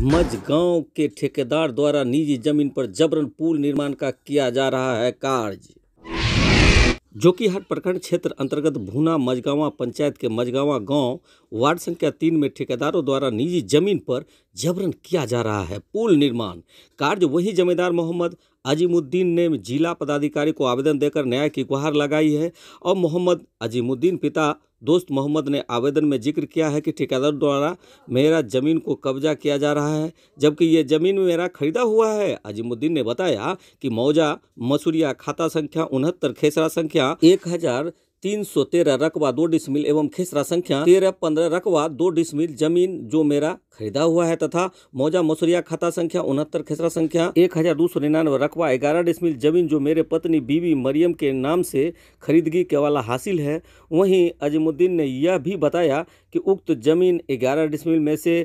मझ गांव के ठेकेदार द्वारा निजी जमीन पर जबरन पुल निर्माण का किया जा रहा है कार्य जोकीहाट प्रखंड क्षेत्र अंतर्गत भूना मझगावा पंचायत के मझगावा गांव वार्ड संख्या तीन में ठेकेदारों द्वारा निजी जमीन पर जबरन किया जा रहा है पुल निर्माण कार्य वही जमींदार मोहम्मद अजीमुद्दीन ने जिला पदाधिकारी को आवेदन देकर न्याय की गुहार लगाई है और मोहम्मद अजीमुद्दीन पिता दोस्त मोहम्मद ने आवेदन में जिक्र किया है कि ठेकेदार द्वारा मेरा ज़मीन को कब्जा किया जा रहा है जबकि ये ज़मीन मेरा खरीदा हुआ है अजीमुद्दीन ने बताया कि मौजा मसूरिया खाता संख्या उनहत्तर खेसरा संख्या एक हज़ार तीन सौ तेरह रकबा दो डिसमिल एवं खिसरा संख्या तेरह पंद्रह रकबा दो डिसमिल जमीन जो मेरा खरीदा हुआ है तथा मौजा मसूरिया खाता संख्या उनहत्तर खिसरा संख्या एक हजार दो सौ निन्यानवे रकबा ग्यारह डिसमिल जमीन जो मेरे पत्नी बीवी मरियम के नाम से खरीदगी के वाला हासिल है वहीं अजमुद्दीन ने यह भी बताया कि उक्त जमीन ग्यारह डिसमिल में से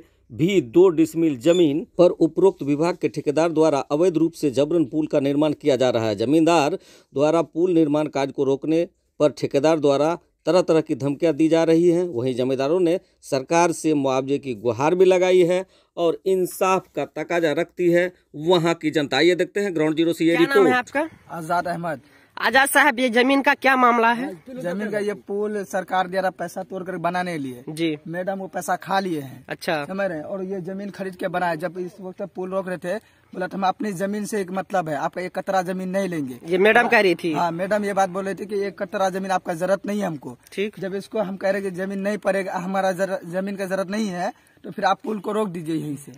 भी दो डिसमिल जमीन पर उपरोक्त विभाग के ठेकेदार द्वारा अवैध रूप से जबरन पुल का निर्माण किया जा रहा है जमींदार द्वारा पुल निर्माण कार्य को रोकने पर ठेकेदार द्वारा तरह तरह की धमकियां दी जा रही हैं वहीं जमींदारों ने सरकार से मुआवजे की गुहार भी लगाई है और इंसाफ का तकाजा रखती है वहां की जनता ये देखते हैं ग्राउंड जीरो से ये रिपोर्ट आपका आजाद अहमद आजाद साहब ये जमीन का क्या मामला है जमीन का ये पुल सरकार द्वारा पैसा तोड़ कर बनाने लिए जी मैडम वो पैसा खा लिए हैं अच्छा समझ रहे और ये जमीन खरीद के बनाए जब इस वक्त पुल रोक रहे थे बोला तो हम अपनी जमीन से एक मतलब है आपका एक कतरा जमीन नहीं लेंगे ये मैडम कह रही थी हाँ मैडम ये बात बोल रही थी कि एक कतरा जमीन आपका जरूरत नहीं है हमको ठीक जब इसको हम कह रहे कि जमीन नहीं पड़ेगा हमारा जमीन का जरूरत नहीं है तो फिर आप पुल को रोक दीजिए यहीं से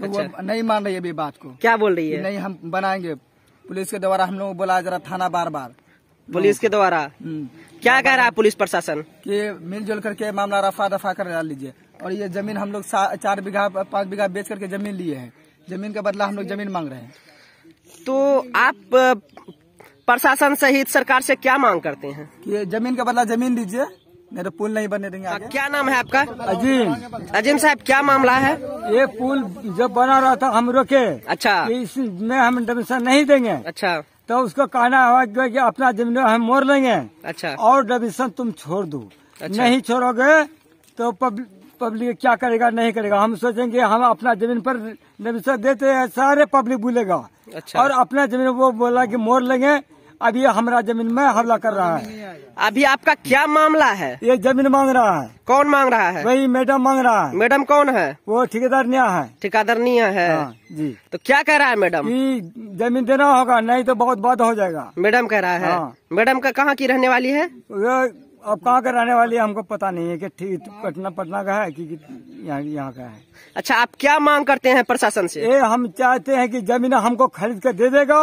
तो वो अच्छा। नहीं मान रही है अभी बात को क्या बोल रही है नहीं हम बनाएंगे पुलिस के द्वारा हम लोग बोला जा रहा थाना बार बार पुलिस के द्वारा हम्म। क्या कह रहा है पुलिस प्रशासन कि मिलजुल करके मामला रफा दफा कर डाल लीजिए और ये जमीन हम लोग चार बीघा पाँच बीघा बेच करके जमीन लिए हैं जमीन का बदला हम लोग जमीन मांग रहे हैं तो आप प्रशासन सहित सरकार से क्या मांग करते हैं कि जमीन का बदला जमीन दीजिए नहीं तो पुल नहीं बनने देंगे हाँ, आगे। क्या नाम है आपका अजीम अजीम साहब क्या मामला है ये पुल जब बना रहा था हम रोके अच्छा इसमें हम डबिशन नहीं देंगे अच्छा तो उसको कहना हुआ कि अपना जमीन हम मोड़ लेंगे अच्छा और डबिशन तुम छोड़ दो अच्छा। नहीं छोड़ोगे तो पब्लिक क्या करेगा नहीं करेगा हम सोचेंगे हम अपना जमीन पर डबिशन देते है सारे पब्लिक बोलेगा अच्छा। और अपना जमीन वो बोला की मोड़ लेंगे अभी हमारा जमीन में हमला कर रहा है अभी आपका क्या मामला है ये जमीन मांग रहा है कौन मांग रहा है वही मैडम मांग रहा है मैडम कौन है वो ठेकेदार निया है ठेकेदार निया है आ, हाँ, जी तो क्या कह रहा है मैडम जमीन देना होगा नहीं तो बहुत बात हो जाएगा मैडम कह रहा है हाँ। मैडम का कहाँ की रहने वाली है अब कहाँ का रहने वाली है हमको पता नहीं है कि ठीक पटना पटना का है कि यहाँ यहाँ का है अच्छा आप क्या मांग करते हैं प्रशासन से ए, हम चाहते हैं कि जमीन हमको खरीद कर दे देगा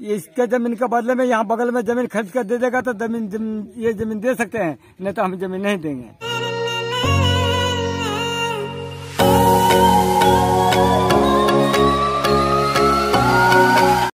इसके जमीन के बदले में यहाँ बगल में जमीन खरीद कर दे देगा तो जमीन ये जमीन दे सकते हैं नहीं तो हम जमीन नहीं देंगे